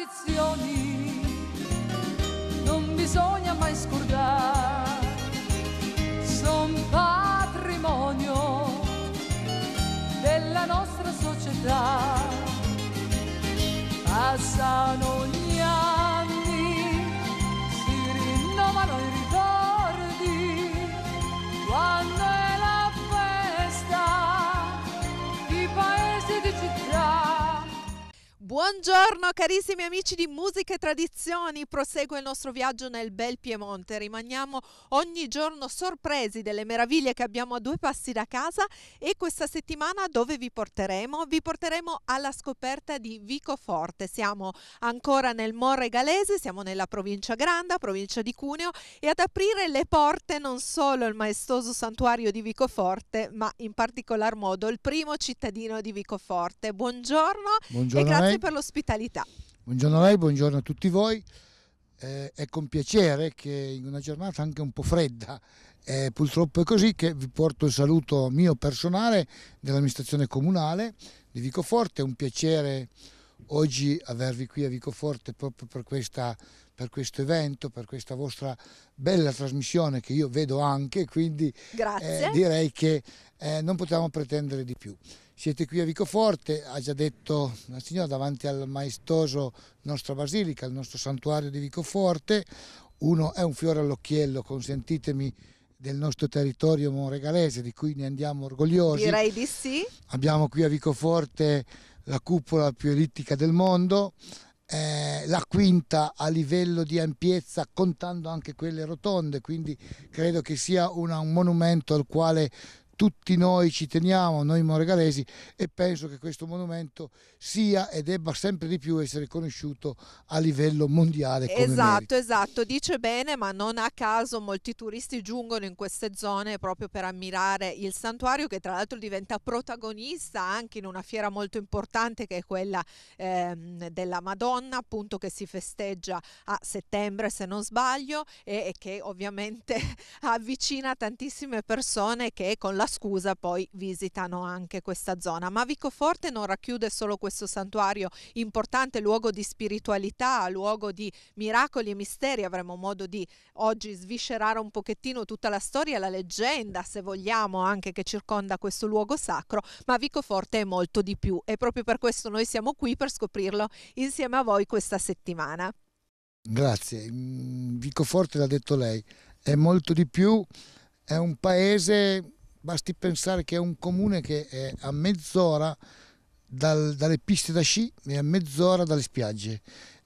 tradizioni non bisogna mai scordare, sono patrimonio della nostra società. Buongiorno carissimi amici di Musica e Tradizioni, prosegue il nostro viaggio nel bel Piemonte, rimaniamo ogni giorno sorpresi delle meraviglie che abbiamo a due passi da casa e questa settimana dove vi porteremo? Vi porteremo alla scoperta di Vicoforte, siamo ancora nel Morregalese, siamo nella provincia Granda, provincia di Cuneo e ad aprire le porte non solo il maestoso santuario di Vicoforte ma in particolar modo il primo cittadino di Vicoforte. Buongiorno, Buongiorno e grazie per per l'ospitalità. Buongiorno a lei, buongiorno a tutti voi. Eh, è con piacere che in una giornata anche un po' fredda, eh, purtroppo è così, che vi porto il saluto mio personale dell'amministrazione comunale di Vicoforte. È un piacere oggi avervi qui a Vicoforte proprio per questa per questo evento, per questa vostra bella trasmissione che io vedo anche, quindi eh, direi che eh, non potevamo pretendere di più. Siete qui a Vicoforte, ha già detto la signora, davanti al maestoso nostra basilica, al nostro santuario di Vicoforte, uno è un fiore all'occhiello, consentitemi del nostro territorio monregalese di cui ne andiamo orgogliosi. Direi di sì. Abbiamo qui a Vicoforte la cupola più elittica del mondo, eh, la quinta a livello di ampiezza contando anche quelle rotonde quindi credo che sia una, un monumento al quale tutti noi ci teniamo, noi moregalesi, e penso che questo monumento sia e debba sempre di più essere conosciuto a livello mondiale. esatto, merito. esatto, dice bene, ma non a caso molti turisti giungono in queste zone proprio per ammirare il santuario che tra l'altro diventa protagonista anche in una fiera molto importante che è quella ehm, della Madonna, appunto che si festeggia a settembre se non sbaglio e, e che ovviamente avvicina tantissime persone che con la scusa poi visitano anche questa zona. Ma Vicoforte non racchiude solo questo santuario importante, luogo di spiritualità, luogo di miracoli e misteri. Avremo modo di oggi sviscerare un pochettino tutta la storia, la leggenda, se vogliamo, anche che circonda questo luogo sacro, ma Vicoforte è molto di più e proprio per questo noi siamo qui per scoprirlo insieme a voi questa settimana. Grazie, mm, Vicoforte l'ha detto lei, è molto di più, è un paese Basti pensare che è un comune che è a mezz'ora dal, dalle piste da sci e a mezz'ora dalle spiagge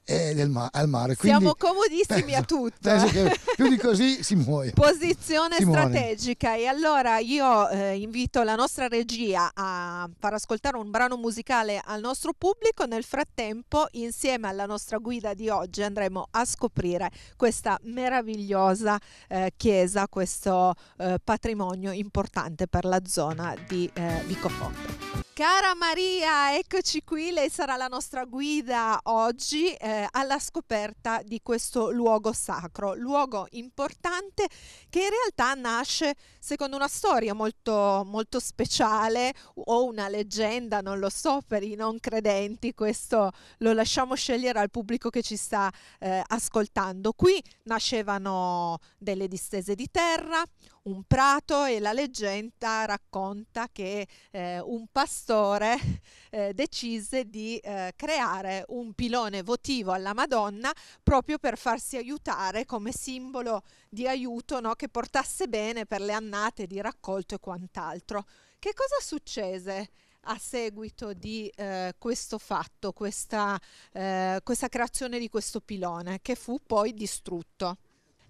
e ma- al mare. Quindi, Siamo comodissimi penso, a tutto. Eh. più di così si muore. Posizione si strategica. Muore. E allora io eh, invito la nostra regia a far ascoltare un brano musicale al nostro pubblico. Nel frattempo, insieme alla nostra guida di oggi, andremo a scoprire questa meravigliosa eh, chiesa, questo eh, patrimonio importante per la zona di Vicoforte. Eh, Cara Maria, eccoci qui, lei sarà la nostra guida oggi eh, alla scoperta di questo luogo sacro, luogo importante che in realtà nasce secondo una storia molto, molto speciale o una leggenda, non lo so, per i non credenti, questo lo lasciamo scegliere al pubblico che ci sta eh, ascoltando. Qui nascevano delle distese di terra, un prato e la leggenda racconta che eh, un pastore pastore eh, decise di eh, creare un pilone votivo alla Madonna proprio per farsi aiutare come simbolo di aiuto no? che portasse bene per le annate di raccolto e quant'altro. Che cosa successe? a seguito di eh, questo fatto, questa, eh, questa creazione di questo pilone che fu poi distrutto.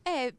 Eh,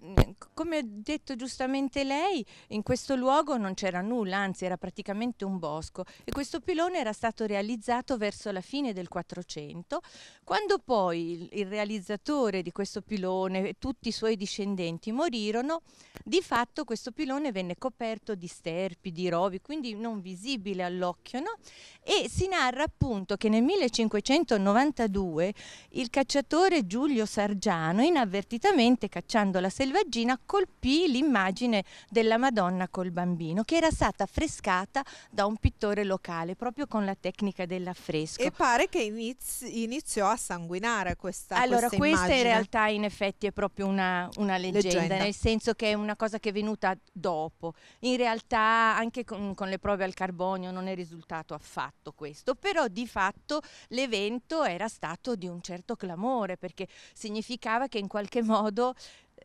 come ha detto giustamente lei, in questo luogo non c'era nulla, anzi era praticamente un bosco e questo pilone era stato realizzato verso la fine del 400, quando poi il, il realizzatore di questo pilone e tutti i suoi discendenti morirono, di fatto questo pilone venne coperto di sterpi, di rovi, quindi non visibile all'occhio, no? e si narra appunto che nel 1592 il cacciatore Giulio Sargiano inavvertitamente cacciando la Selvaggina colpì l'immagine della Madonna col bambino, che era stata affrescata da un pittore locale, proprio con la tecnica dell'affresco. E pare che inizi iniziò a sanguinare questa Allora, questa, questa in realtà in effetti è proprio una, una leggenda, leggenda, nel senso che è una cosa che è venuta dopo. In realtà anche con, con le prove al carbonio non è risultato affatto questo, però di fatto l'evento era stato di un certo clamore, perché significava che in qualche modo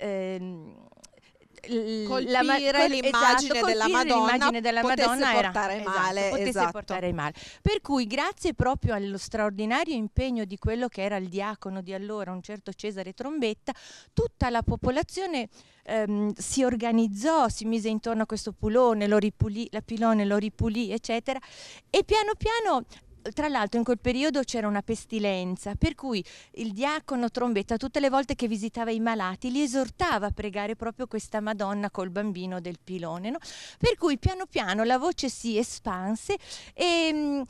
ehm, colpire ma- l'immagine, esatto, della, Madonna l'immagine della Madonna era, portare male, esatto, esatto. portare male. Per cui grazie proprio allo straordinario impegno di quello che era il diacono di allora, un certo Cesare Trombetta, tutta la popolazione ehm, si organizzò, si mise intorno a questo pulone, lo ripulì, la pilone lo ripulì, eccetera, e piano piano tra l'altro in quel periodo c'era una pestilenza, per cui il diacono Trombetta tutte le volte che visitava i malati li esortava a pregare proprio questa Madonna col bambino del pilone. No? Per cui piano piano la voce si espanse e mm,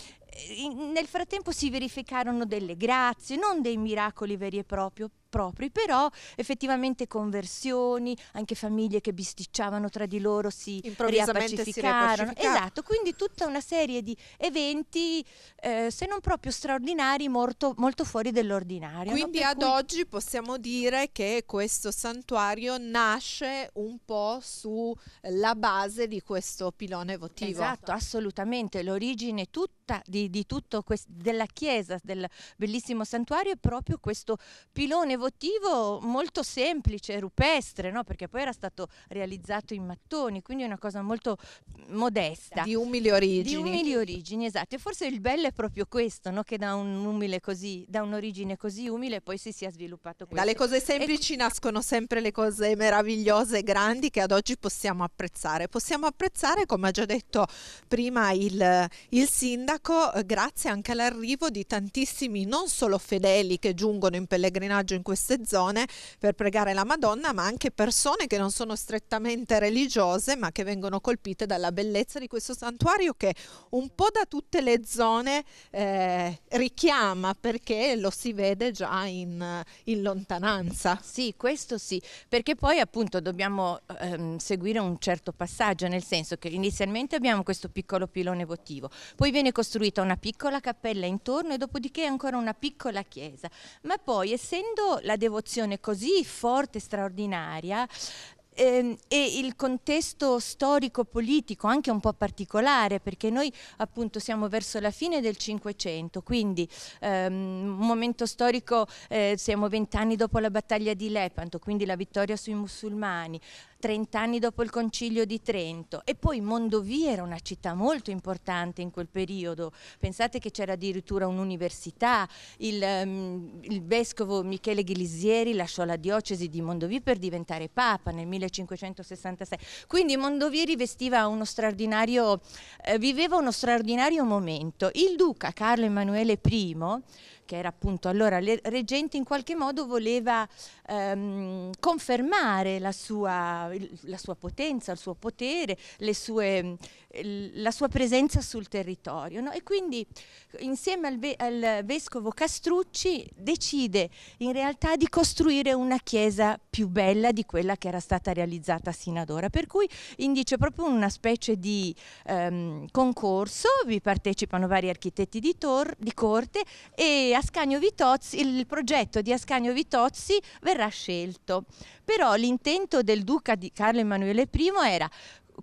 nel frattempo si verificarono delle grazie, non dei miracoli veri e propri, propri, però effettivamente conversioni, anche famiglie che bisticciavano tra di loro si riappacificarono. Si esatto, quindi tutta una serie di eventi, eh, se non proprio straordinari, molto, molto fuori dell'ordinario. Quindi no? ad cui... oggi possiamo dire che questo santuario nasce un po' sulla eh, base di questo pilone votivo. Esatto, assolutamente, l'origine tutta di, di tutto della chiesa, del bellissimo santuario è proprio questo pilone votivo molto semplice, rupestre, no? perché poi era stato realizzato in mattoni, quindi una cosa molto mm, modesta. Di umili origini. Di umili origini, esatto. E forse il bello è proprio questo, no? che da, un così, da un'origine così umile poi si sia sviluppato questo. Dalle cose semplici e... nascono sempre le cose meravigliose grandi che ad oggi possiamo apprezzare. Possiamo apprezzare, come ha già detto prima il, il sindaco, eh, grazie anche all'arrivo di tantissimi, non solo fedeli che giungono in pellegrinaggio in questo queste zone per pregare la Madonna, ma anche persone che non sono strettamente religiose, ma che vengono colpite dalla bellezza di questo santuario che un po' da tutte le zone eh, richiama perché lo si vede già in, in, lontananza. Sì, questo sì, perché poi appunto dobbiamo ehm, seguire un certo passaggio, nel senso che inizialmente abbiamo questo piccolo pilone votivo, poi viene costruita una piccola cappella intorno e dopodiché ancora una piccola chiesa, ma poi essendo la devozione così forte e straordinaria ehm, e il contesto storico-politico anche un po' particolare perché noi appunto siamo verso la fine del Cinquecento, quindi ehm, un momento storico, eh, siamo vent'anni dopo la battaglia di Lepanto, quindi la vittoria sui musulmani, trent'anni dopo il concilio di Trento e poi Mondovì era una città molto importante in quel periodo, pensate che c'era addirittura un'università, il, um, il, vescovo Michele Ghilisieri lasciò la diocesi di Mondovì per diventare papa nel 1566, quindi Mondovì rivestiva uno straordinario, eh, viveva uno straordinario momento. Il duca Carlo Emanuele I che era appunto allora reggente, in qualche modo voleva ehm, confermare la sua, la sua potenza, il suo potere, le sue la sua presenza sul territorio. No? E quindi insieme al, ve al, vescovo Castrucci decide in realtà di costruire una chiesa più bella di quella che era stata realizzata sino ad ora, per cui indice proprio una specie di ehm, concorso, vi partecipano vari architetti di, di, corte e Ascanio Vitozzi, il progetto di Ascanio Vitozzi verrà scelto. Però l'intento del duca di Carlo Emanuele I era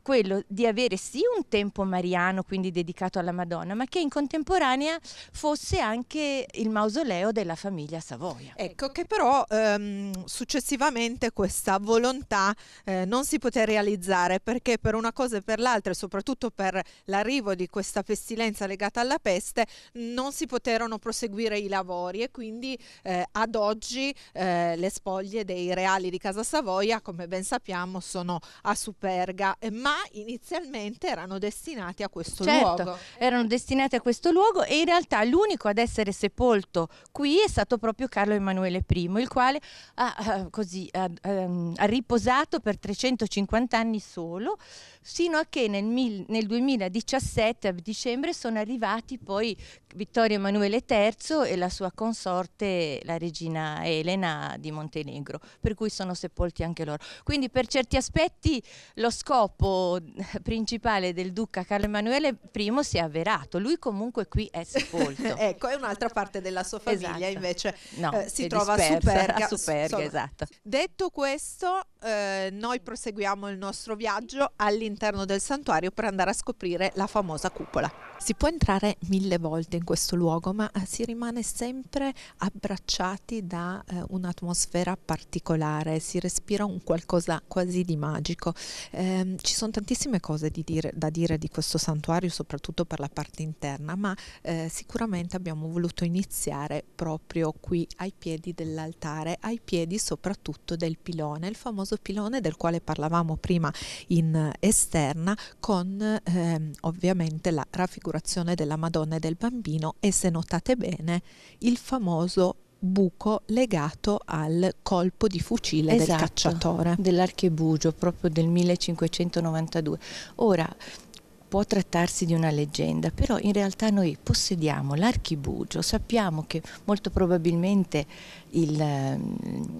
quello di avere sì un tempo mariano, quindi dedicato alla Madonna, ma che in contemporanea fosse anche il mausoleo della famiglia Savoia. Ecco che però ehm, successivamente questa volontà eh, non si poté realizzare perché per una cosa e per l'altra, e soprattutto per l'arrivo di questa pestilenza legata alla peste, non si poterono proseguire i lavori e quindi eh, ad oggi eh, le spoglie dei reali di Casa Savoia, come ben sappiamo, sono a Superga. Ma inizialmente erano destinati a questo certo, luogo. erano destinati a questo luogo e in realtà l'unico ad essere sepolto qui è stato proprio Carlo Emanuele I, il quale ha, eh, così, ha, ehm, ha riposato per 350 anni solo, sino a che nel, nel 2017, a dicembre, sono arrivati poi Vittorio Emanuele III e la sua consorte, la regina Elena di Montenegro, per cui sono sepolti anche loro. Quindi per certi aspetti lo scopo principale del duca Carlo Emanuele I si è avverato, lui comunque qui è sepolto. ecco, è un'altra parte della sua famiglia esatto. invece no, eh, si trova dispersa, a Superga. A Superga esatto. Detto questo, eh, noi proseguiamo il nostro viaggio all'interno del santuario per andare a scoprire la famosa cupola. Si può entrare mille volte in questo luogo, ma eh, si rimane sempre abbracciati da eh, un'atmosfera particolare, si respira un qualcosa quasi di magico. Eh, ci sono tantissime cose di dire, da dire di questo santuario, soprattutto per la parte interna, ma eh, sicuramente abbiamo voluto iniziare proprio qui ai piedi dell'altare, ai piedi soprattutto del pilone, il famoso pilone del quale parlavamo prima in eh, esterna con ehm, ovviamente la raffigurazione della Madonna e del bambino bambino e se notate bene il famoso buco legato al colpo di fucile esatto, del cacciatore. Dell'archebugio proprio del 1592. Ora può trattarsi di una leggenda, però in realtà noi possediamo l'archibugio, sappiamo che molto probabilmente il, ehm,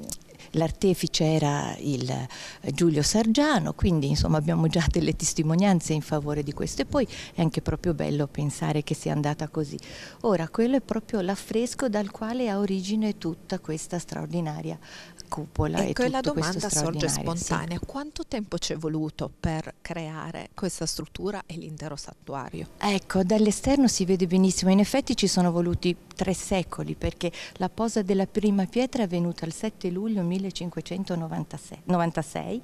l'artefice era il eh, Giulio Sargiano, quindi insomma abbiamo già delle testimonianze in favore di questo e poi è anche proprio bello pensare che sia andata così. Ora quello è proprio l'affresco dal quale ha origine tutta questa straordinaria cupola. Ecco, e la domanda sorge spontanea. Sì. Quanto tempo ci è voluto per creare questa struttura e l'intero santuario? Ecco, dall'esterno si vede benissimo, in effetti ci sono voluti tre secoli perché la posa della prima pietra è avvenuta il 7 luglio 1596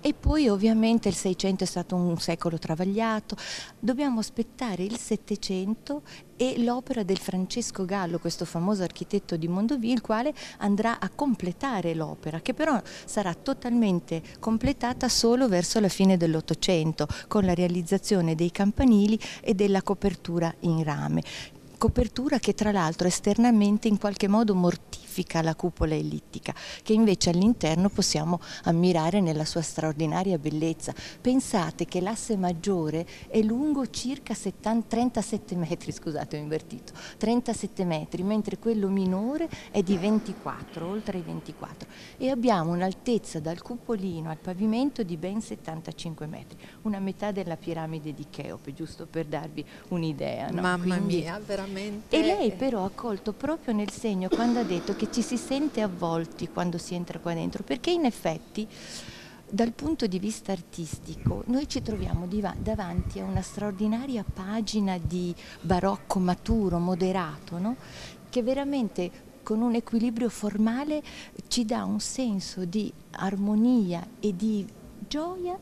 e poi ovviamente il 600 è stato un secolo travagliato, dobbiamo aspettare il 700 e l'opera del Francesco Gallo, questo famoso architetto di Mondovì, il quale andrà a completare l'opera, che però sarà totalmente completata solo verso la fine dell'Ottocento, con la realizzazione dei campanili e della copertura in rame copertura che tra l'altro esternamente in qualche modo mortifica la cupola ellittica, che invece all'interno possiamo ammirare nella sua straordinaria bellezza. Pensate che l'asse maggiore è lungo circa 70, 37 metri, scusate ho invertito, 37 metri, mentre quello minore è di 24, oltre i 24, e abbiamo un'altezza dal cupolino al pavimento di ben 75 metri, una metà della piramide di Cheope, giusto per darvi un'idea. No? Mamma Quindi, mia, veramente veramente... E lei però ha colto proprio nel segno quando ha detto che ci si sente avvolti quando si entra qua dentro, perché in effetti dal punto di vista artistico noi ci troviamo davanti a una straordinaria pagina di barocco maturo, moderato, no? che veramente con un equilibrio formale ci dà un senso di armonia e di gioia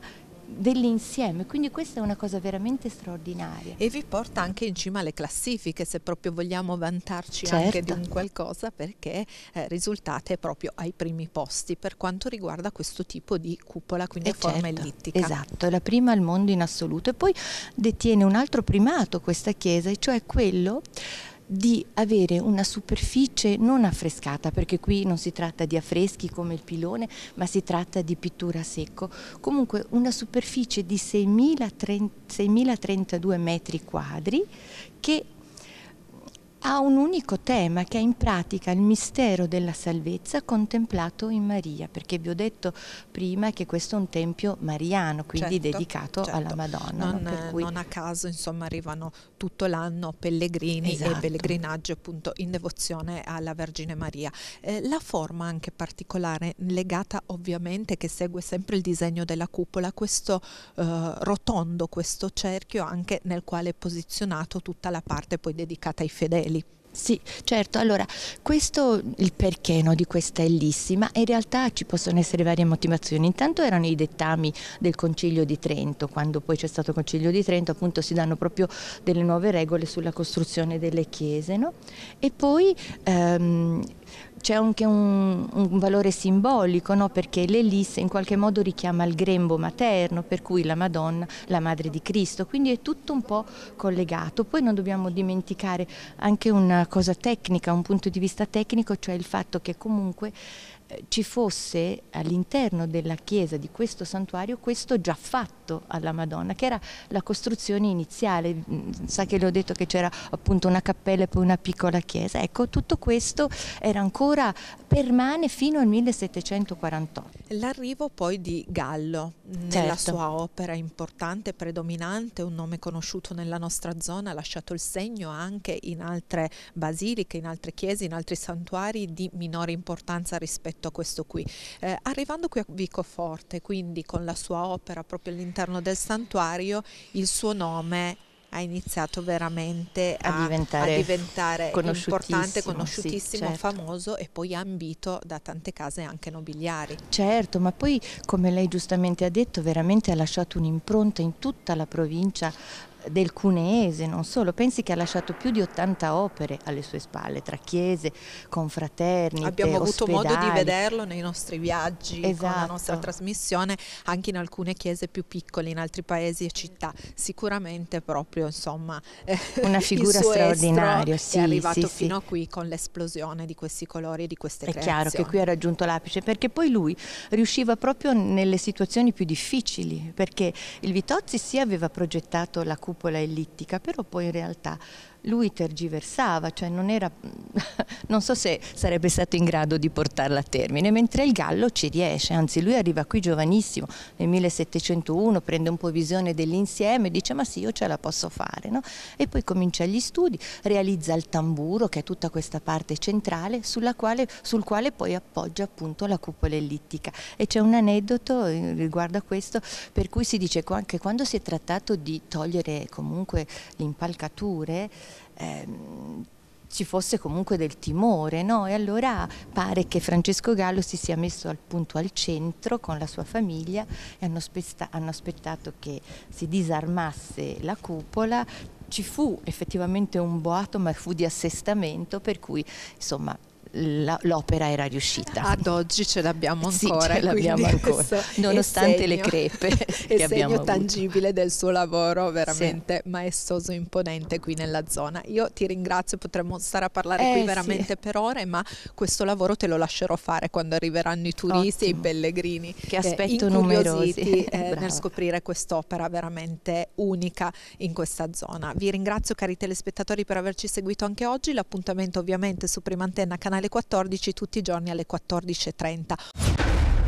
dell'insieme, quindi questa è una cosa veramente straordinaria. E vi porta anche in cima alle classifiche, se proprio vogliamo vantarci certo. anche di certo. un qualcosa, perché eh, risultate proprio ai primi posti per quanto riguarda questo tipo di cupola, quindi e eh, a certo. forma ellittica. Esatto, è la prima al mondo in assoluto e poi detiene un altro primato questa chiesa, e cioè quello di avere una superficie non affrescata, perché qui non si tratta di affreschi come il pilone, ma si tratta di pittura a secco. Comunque una superficie di 6.032 metri quadri che ha un unico tema che è in pratica il mistero della salvezza contemplato in Maria, perché vi ho detto prima che questo è un tempio mariano, quindi certo, dedicato certo. alla Madonna. Non, no? cui... non, a caso insomma arrivano tutto l'anno pellegrini esatto. e pellegrinaggi appunto in devozione alla Vergine Maria. Eh, la forma anche particolare legata ovviamente che segue sempre il disegno della cupola, questo eh, rotondo, questo cerchio anche nel quale è posizionato tutta la parte poi dedicata ai fedeli Veli. Sì, certo. Allora, questo il perché no, di questa ellissima, in realtà ci possono essere varie motivazioni. Intanto erano i dettami del Concilio di Trento, quando poi c'è stato il Concilio di Trento, appunto si danno proprio delle nuove regole sulla costruzione delle chiese, no? E poi ehm, c'è anche un, un, valore simbolico, no? perché l'elisse in qualche modo richiama il grembo materno, per cui la Madonna, la madre di Cristo, quindi è tutto un po' collegato. Poi non dobbiamo dimenticare anche una cosa tecnica, un punto di vista tecnico, cioè il fatto che comunque ci fosse all'interno della chiesa di questo santuario questo già fatto alla Madonna, che era la costruzione iniziale, mm, sa che le ho detto che c'era appunto una cappella e poi una piccola chiesa, ecco tutto questo era ancora permane fino al 1748. L'arrivo poi di Gallo nella certo. sua opera importante, predominante, un nome conosciuto nella nostra zona, ha lasciato il segno anche in altre basiliche, in altre chiese, in altri santuari di minore importanza rispetto tutto questo qui. Eh, arrivando qui a Vicoforte, quindi con la sua opera proprio all'interno del santuario, il suo nome ha iniziato veramente a, a diventare, a diventare conosciutissimo, importante, conosciutissimo, sì, certo. famoso e poi ambito da tante case anche nobiliari. Certo, ma poi come lei giustamente ha detto veramente ha lasciato un'impronta in tutta la provincia del Cuneese, non solo, pensi che ha lasciato più di 80 opere alle sue spalle, tra chiese, confraternite, Abbiamo avuto ospedali. modo di vederlo nei nostri viaggi, esatto. con la esatto. nostra trasmissione, anche in alcune chiese più piccole, in altri paesi e città, sicuramente proprio insomma eh, una figura straordinaria, sì, è arrivato sì, fino sì. a qui con l'esplosione di questi colori e di queste è creazioni. È chiaro che qui ha raggiunto l'apice perché poi lui riusciva proprio nelle situazioni più difficili, perché il Vitozzi sì aveva progettato la cura cupola ellittica, però poi in realtà lui tergiversava, cioè non era, non so se sarebbe stato in grado di portarla a termine, mentre il Gallo ci riesce, anzi lui arriva qui giovanissimo, nel 1701 prende un po' visione dell'insieme e dice ma sì io ce la posso fare, no? e poi comincia gli studi, realizza il tamburo che è tutta questa parte centrale quale, sul quale poi appoggia appunto la cupola ellittica e c'è un aneddoto eh, riguardo a questo per cui si dice che anche quando si è trattato di togliere comunque le impalcature ehm, ci fosse comunque del timore, no? E allora pare che Francesco Gallo si sia messo appunto al centro con la sua famiglia e hanno, hanno aspettato che si disarmasse la cupola. Ci fu effettivamente un boato, ma fu di assestamento, per cui insomma l'opera era riuscita. Ad oggi ce l'abbiamo ancora. Sì, ce l'abbiamo ancora, nonostante segno, le crepe che segno abbiamo tangibile del suo lavoro veramente sì. maestoso e imponente qui nella zona. Io ti ringrazio, potremmo stare a parlare eh, qui veramente sì. per ore, ma questo lavoro te lo lascerò fare quando arriveranno i turisti Ottimo. e i pellegrini che eh, aspetto eh, numerosi eh, nel scoprire quest'opera veramente unica in questa zona. Vi ringrazio cari telespettatori per averci seguito anche oggi, l'appuntamento ovviamente su Prima Antenna canale alle 14 tutti i giorni alle 14.30.